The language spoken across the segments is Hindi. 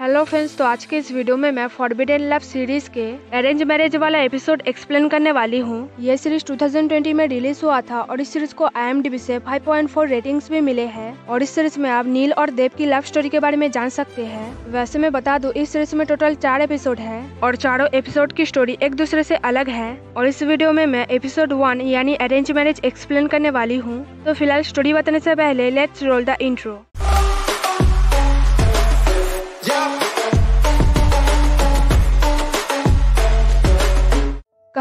हेलो फ्रेंड्स तो आज के इस वीडियो में मैं फॉरबिडन लव सीरीज के अरेंज मैरिज वाला एपिसोड एक्सप्लेन करने वाली हूँ यह सीरीज 2020 में रिलीज हुआ था और इस सीरीज को आई से 5.4 रेटिंग्स भी मिले हैं और इस सीरीज में आप नील और देव की लव स्टोरी के बारे में जान सकते हैं वैसे मैं बता दूँ इस सीरीज में टोटल चार एपिसोड है और चारों एपिसोड की स्टोरी एक दूसरे ऐसी अलग है और इस वीडियो में मैं एपिसोड वन यानी अरेंज मैरिज एक्सप्लेन करने वाली हूँ तो फिलहाल स्टोरी बताने ऐसी पहले लेट्स रोल द इंट्रो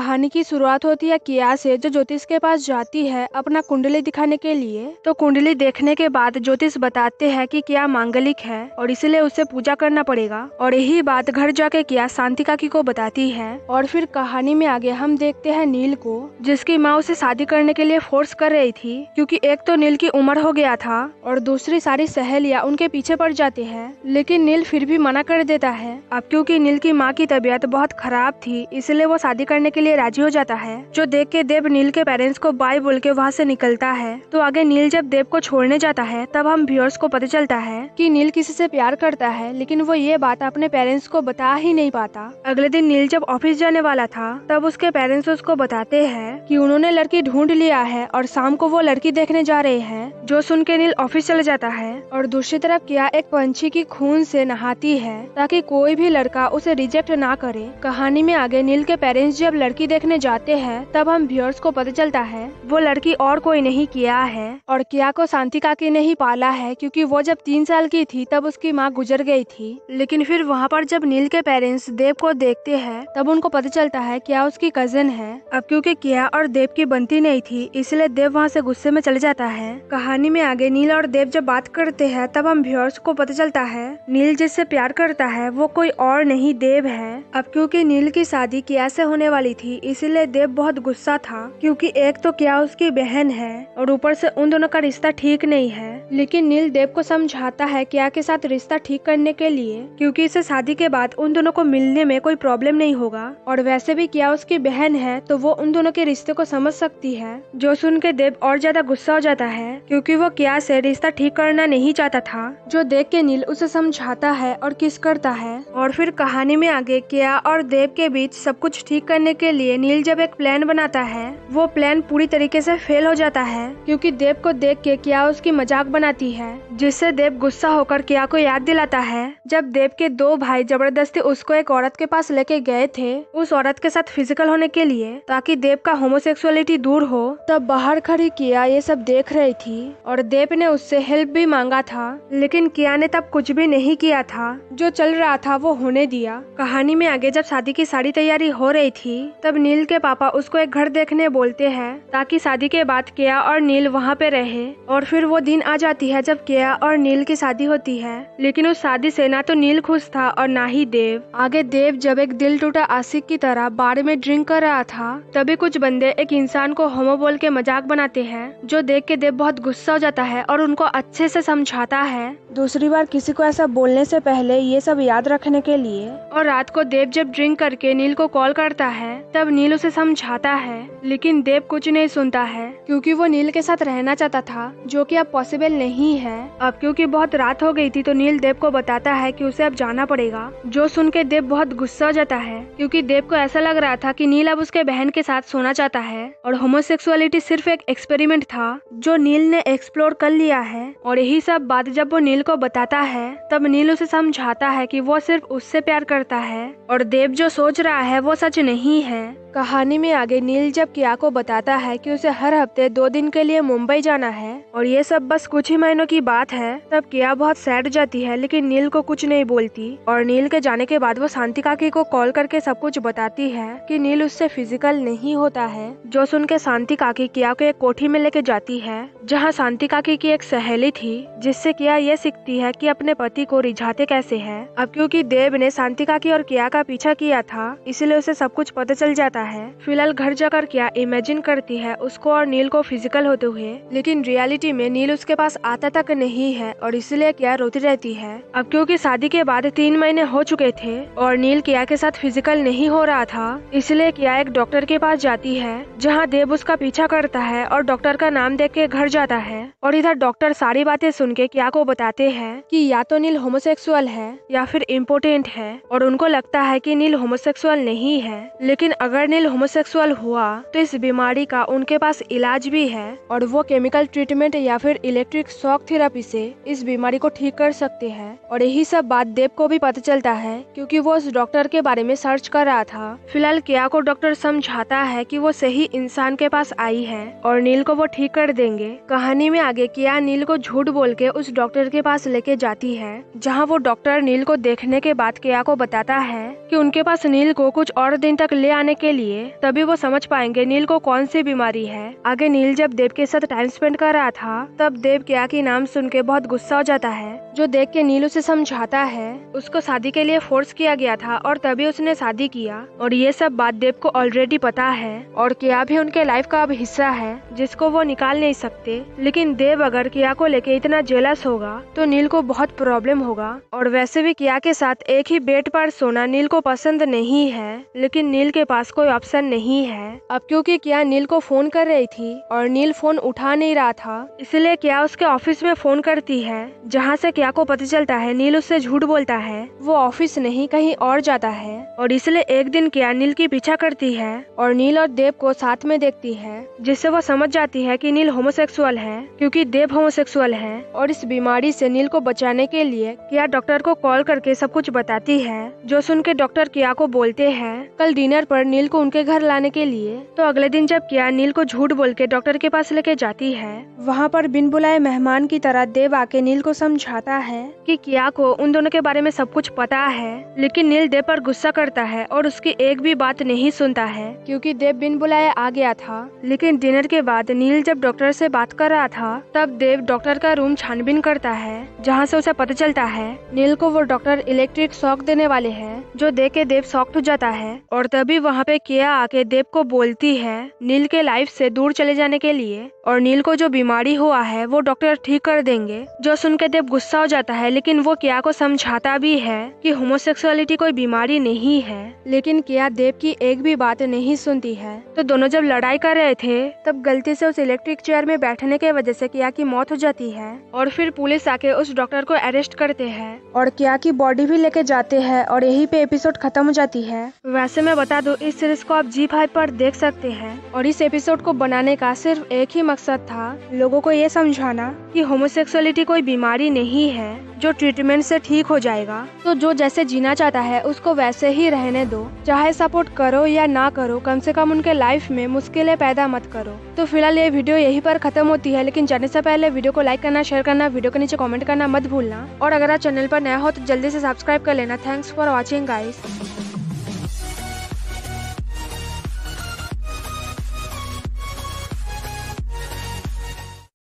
कहानी की शुरुआत होती है किया से जो ज्योतिष के पास जाती है अपना कुंडली दिखाने के लिए तो कुंडली देखने के बाद ज्योतिष बताते हैं कि किया मांगलिक है और इसलिए उसे पूजा करना पड़ेगा और यही बात घर जाके किया शांति काकी को बताती है और फिर कहानी में आगे हम देखते हैं नील को जिसकी माँ उसे शादी करने के लिए फोर्स कर रही थी क्योंकि एक तो नील की उम्र हो गया था और दूसरी सारी सहेलियाँ उनके पीछे पड़ जाती है लेकिन नील फिर भी मना कर देता है अब क्योंकि नील की माँ की तबीयत बहुत खराब थी इसलिए वो शादी करने के लिए राजी हो जाता है जो देख के देव नील के पेरेंट्स को बाय बोल के वहाँ से निकलता है तो आगे नील जब देव को छोड़ने जाता है तब हम व्यूअर्स को पता चलता है कि नील किसी से प्यार करता है लेकिन वो ये बात अपने पेरेंट्स को बता ही नहीं पाता अगले दिन नील जब ऑफिस जाने वाला था तब उसके पेरेंट्स उसको बताते हैं कि उन्होंने लड़की ढूंढ लिया है और शाम को वो लड़की देखने जा रहे हैं जो सुन के नील ऑफिस चले जाता है और दूसरी तरफ किया एक पंछी की खून से नहाती है ताकि कोई भी लड़का उसे रिजेक्ट ना करे कहानी में आगे नील के पेरेंट्स जब लड़की देखने जाते हैं तब हम व्यूअर्स को पता चलता है वो लड़की और कोई नहीं किया है और किया को शांतिका की नहीं पाला है क्योंकि वो जब तीन साल की थी तब उसकी माँ गुजर गई थी लेकिन फिर वहाँ पर जब नील के पेरेंट्स देव को देखते हैं तब उनको पता चलता है क्या उसकी कजन है अब क्योंकि किया और देव की बनती नहीं थी इसलिए देव वहाँ से गुस्से में चले जाता है कहानी में आगे नील और देव जब बात करते हैं तब हम व्यूअर्स को पता चलता है नील जिससे प्यार करता है वो कोई और नहीं देव है अब क्योंकि नील की शादी किया से होने वाली थी इसीलिए देव बहुत गुस्सा था क्योंकि एक तो क्या उसकी बहन है और ऊपर से उन दोनों का रिश्ता ठीक नहीं है लेकिन नील देव को समझाता है क्या के साथ रिश्ता ठीक करने के लिए क्योंकि इसे शादी के बाद उन दोनों को मिलने में कोई प्रॉब्लम नहीं होगा और वैसे भी क्या उसकी बहन है तो वो उन दोनों के रिश्ते को समझ सकती है जो सुन के देव और ज्यादा गुस्सा हो जाता है क्योंकि वो क्या से रिश्ता ठीक करना नहीं चाहता था जो देख के नील उसे समझाता है और किस करता है और फिर कहानी में आगे क्या और देव के बीच सब कुछ ठीक करने के लिए लिए नील जब एक प्लान बनाता है वो प्लान पूरी तरीके से फेल हो जाता है क्योंकि देव को देख के किया उसकी मजाक बनाती है जिससे देव गुस्सा होकर किया को याद दिलाता है जब देव के दो भाई जबरदस्ती उसको एक औरत के पास लेके गए थे उस औरत के साथ फिजिकल होने के लिए ताकि देव का होमोसेक्सुअलिटी दूर हो तब बाहर खड़ी किया ये सब देख रही थी और देव ने उससे हेल्प भी मांगा था लेकिन किया ने तब कुछ भी नहीं किया था जो चल रहा था वो होने दिया कहानी में आगे जब शादी की सारी तैयारी हो रही थी तब नील के पापा उसको एक घर देखने बोलते हैं ताकि शादी के बाद केया और नील वहाँ पे रहे और फिर वो दिन आ जाती है जब केया और नील की शादी होती है लेकिन उस शादी से ना तो नील खुश था और ना ही देव आगे देव जब एक दिल टूटा आशिक की तरह बाढ़ में ड्रिंक कर रहा था तभी कुछ बंदे एक इंसान को होमो बोल के मजाक बनाते हैं जो देख के देव बहुत गुस्सा हो जाता है और उनको अच्छे से समझाता है दूसरी बार किसी को ऐसा बोलने से पहले ये सब याद रखने के लिए और रात को देव जब ड्रिंक करके नील को कॉल करता है तब नील उसे समझाता है लेकिन देव कुछ नहीं सुनता है क्योंकि वो नील के साथ रहना चाहता था जो कि अब पॉसिबल नहीं है अब क्योंकि बहुत रात हो गई थी तो नील देव को बताता है कि उसे अब जाना पड़ेगा जो सुन के देव बहुत गुस्सा हो जाता है क्योंकि देव को ऐसा लग रहा था कि नील अब उसके बहन के साथ सोना चाहता है और होमोसेक्सुअलिटी सिर्फ एक एक्सपेरिमेंट था जो नील ने एक्सप्लोर कर लिया है और यही सब बात जब वो नील को बताता है तब नील उसे समझाता है कि वो सिर्फ उससे प्यार करता है और देव जो सोच रहा है वो सच नहीं है कहानी में आगे नील जब किया को बताता है कि उसे हर हफ्ते दो दिन के लिए मुंबई जाना है और ये सब बस कुछ ही महीनों की बात है तब किया बहुत सैड जाती है लेकिन नील को कुछ नहीं बोलती और नील के जाने के बाद वो शांति काकी को कॉल करके सब कुछ बताती है कि नील उससे फिजिकल नहीं होता है जो सुन के शांति काकी किया को एक कोठी में लेके जाती है जहाँ शांति काकी की एक सहेली थी जिससे किया ये सीखती है की अपने पति को रिझाते कैसे है अब क्यूँकी देव ने शांति काकी और किया का पीछा किया था इसलिए उसे सब कुछ पता चल जाता करता है फिलहाल घर जाकर क्या इमेजिन करती है उसको और नील को फिजिकल होते हुए लेकिन रियलिटी में नील उसके पास आता तक नहीं है और इसलिए क्या रोती रहती है अब क्योंकि शादी के बाद तीन महीने हो चुके थे और नील किया के साथ फिजिकल नहीं हो रहा था इसलिए किया एक डॉक्टर के पास जाती है जहाँ देव उसका पीछा करता है और डॉक्टर का नाम देख के घर जाता है और इधर डॉक्टर सारी बातें सुन के क्या को बताते हैं कि या तो नील होमोसेक्सुअल है या फिर इम्पोर्टेंट है और उनको लगता है कि नील होमोसेक्सुअल नहीं है लेकिन अगर कर्नेल होमोसेक्सुअल हुआ तो इस बीमारी का उनके पास इलाज भी है और वो केमिकल ट्रीटमेंट या फिर इलेक्ट्रिक शॉक थेरेपी से इस बीमारी को ठीक कर सकते हैं और यही सब बात देव को भी पता चलता है क्योंकि वो उस डॉक्टर के बारे में सर्च कर रहा था फिलहाल किया को डॉक्टर समझाता है कि वो सही इंसान के पास आई है और नील को वो ठीक कर देंगे कहानी में आगे किया नील को झूठ बोल के उस डॉक्टर के पास लेके जाती है जहाँ वो डॉक्टर नील को देखने के बाद किया को बताता है की उनके पास नील को कुछ और दिन तक ले आने के लिए तभी वो समझ पाएंगे नील को कौन सी बीमारी है आगे नील जब देव के साथ टाइम स्पेंड कर रहा था तब देव क्या की नाम सुन के बहुत गुस्सा हो जाता है जो देख के नील उसे समझाता है उसको शादी के लिए फोर्स किया गया था और तभी उसने शादी किया और ये सब बात देव को ऑलरेडी पता है और किया भी उनके लाइफ का अब हिस्सा है जिसको वो निकाल नहीं सकते लेकिन देव अगर किया को लेके इतना जेलस होगा तो नील को बहुत प्रॉब्लम होगा और वैसे भी किया के साथ एक ही बेड पर सोना नील को पसंद नहीं है लेकिन नील के पास कोई कोई ऑप्शन नहीं है अब क्योंकि क्या नील को फोन कर रही थी और नील फोन उठा नहीं रहा था इसलिए क्या उसके ऑफिस में फोन करती है जहाँ से क्या को पता चलता है नील उससे झूठ बोलता है वो ऑफिस नहीं कहीं और जाता है और इसलिए एक दिन क्या नील की पीछा करती है और नील और देव को साथ में देखती है जिससे वो समझ जाती है की नील होमोसेक्सुअल है क्यूँकी देव होमोसेक्सुअल है और इस बीमारी से नील को बचाने के लिए क्या डॉक्टर को कॉल करके सब कुछ बताती है जो सुन के डॉक्टर किया को बोलते हैं कल डिनर पर नील को उनके घर लाने के लिए तो अगले दिन जब किया नील को झूठ बोल के डॉक्टर के पास लेके जाती है वहाँ पर बिन बुलाए मेहमान की तरह देव आके नील को समझाता है कि किया को उन दोनों के बारे में सब कुछ पता है लेकिन नील देव पर गुस्सा करता है और उसकी एक भी बात नहीं सुनता है क्योंकि देव बिन बुलाए आ गया था लेकिन डिनर के बाद नील जब डॉक्टर से बात कर रहा था तब देव डॉक्टर का रूम छानबीन करता है जहाँ से उसे पता चलता है नील को वो डॉक्टर इलेक्ट्रिक शॉक देने वाले है जो दे के देव शॉक्ट हो जाता है और तभी वहाँ पे किया आके देव को बोलती है नील के लाइफ से दूर चले जाने के लिए और नील को जो बीमारी हुआ है वो डॉक्टर ठीक कर देंगे जो सुन के देव गुस्सा हो जाता है लेकिन वो किया को समझाता भी है कि होमोसेक्सुअलिटी कोई बीमारी नहीं है लेकिन किया देव की एक भी बात नहीं सुनती है तो दोनों जब लड़ाई कर रहे थे तब गलती से उस इलेक्ट्रिक चेयर में बैठने के वजह से किया की मौत हो जाती है और फिर पुलिस आके उस डॉक्टर को अरेस्ट करते हैं और किया की बॉडी भी लेके जाते हैं और यही पे एपिसोड खत्म हो जाती है वैसे मैं बता दू इस इसको आप जी फाइव पर देख सकते हैं और इस एपिसोड को बनाने का सिर्फ एक ही मकसद था लोगों को ये समझाना कि होमोसेक्सुअलिटी कोई बीमारी नहीं है जो ट्रीटमेंट से ठीक हो जाएगा तो जो जैसे जीना चाहता है उसको वैसे ही रहने दो चाहे सपोर्ट करो या ना करो कम से कम उनके लाइफ में मुश्किलें पैदा मत करो तो फिलहाल ये वीडियो यहीं पर खत्म होती है लेकिन जाने से पहले वीडियो को लाइक करना शेयर करना वीडियो के नीचे कमेंट करना मत भूलना और अगर आप चैनल पर नया हो तो जल्दी से सब्सक्राइब कर लेना थैंक्स फॉर वॉचिंग गाइस